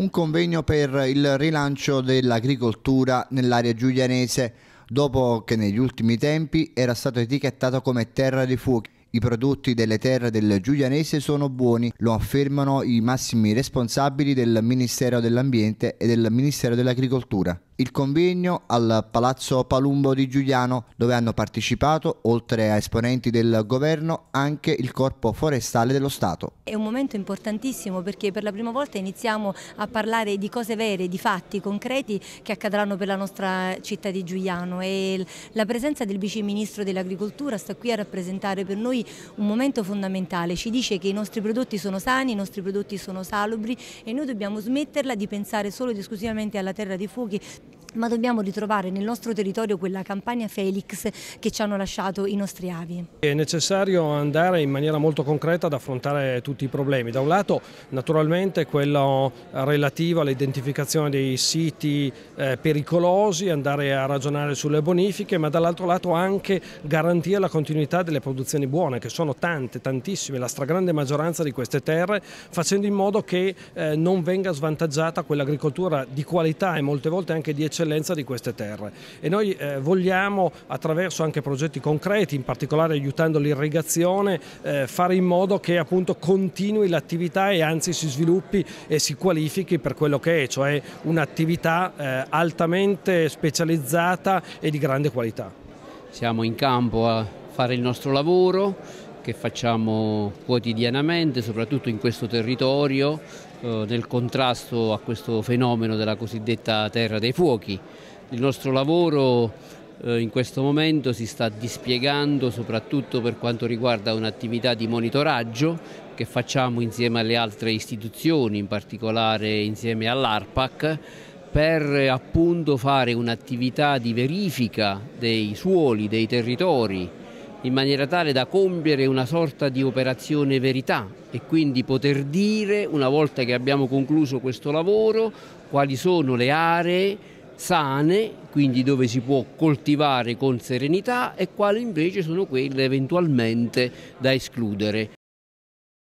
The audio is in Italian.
un convegno per il rilancio dell'agricoltura nell'area giulianese dopo che negli ultimi tempi era stato etichettato come terra di fuochi. I prodotti delle terre del Giulianese sono buoni, lo affermano i massimi responsabili del Ministero dell'Ambiente e del Ministero dell'Agricoltura il convegno al Palazzo Palumbo di Giuliano, dove hanno partecipato, oltre a esponenti del governo, anche il Corpo Forestale dello Stato. È un momento importantissimo perché per la prima volta iniziamo a parlare di cose vere, di fatti concreti che accadranno per la nostra città di Giuliano e la presenza del Vice Ministro dell'Agricoltura sta qui a rappresentare per noi un momento fondamentale, ci dice che i nostri prodotti sono sani, i nostri prodotti sono salubri e noi dobbiamo smetterla di pensare solo ed esclusivamente alla terra dei fuochi ma dobbiamo ritrovare nel nostro territorio quella campagna Felix che ci hanno lasciato i nostri avi. È necessario andare in maniera molto concreta ad affrontare tutti i problemi, da un lato naturalmente quello relativo all'identificazione dei siti eh, pericolosi, andare a ragionare sulle bonifiche, ma dall'altro lato anche garantire la continuità delle produzioni buone, che sono tante, tantissime, la stragrande maggioranza di queste terre, facendo in modo che eh, non venga svantaggiata quell'agricoltura di qualità e molte volte anche di eccellenza l'eccellenza di queste terre e noi eh, vogliamo attraverso anche progetti concreti, in particolare aiutando l'irrigazione, eh, fare in modo che appunto continui l'attività e anzi si sviluppi e si qualifichi per quello che è, cioè un'attività eh, altamente specializzata e di grande qualità. Siamo in campo a fare il nostro lavoro, che facciamo quotidianamente, soprattutto in questo territorio, eh, nel contrasto a questo fenomeno della cosiddetta terra dei fuochi. Il nostro lavoro eh, in questo momento si sta dispiegando soprattutto per quanto riguarda un'attività di monitoraggio che facciamo insieme alle altre istituzioni, in particolare insieme all'ARPAC per eh, appunto fare un'attività di verifica dei suoli, dei territori, in maniera tale da compiere una sorta di operazione verità e quindi poter dire, una volta che abbiamo concluso questo lavoro, quali sono le aree sane, quindi dove si può coltivare con serenità e quali invece sono quelle eventualmente da escludere.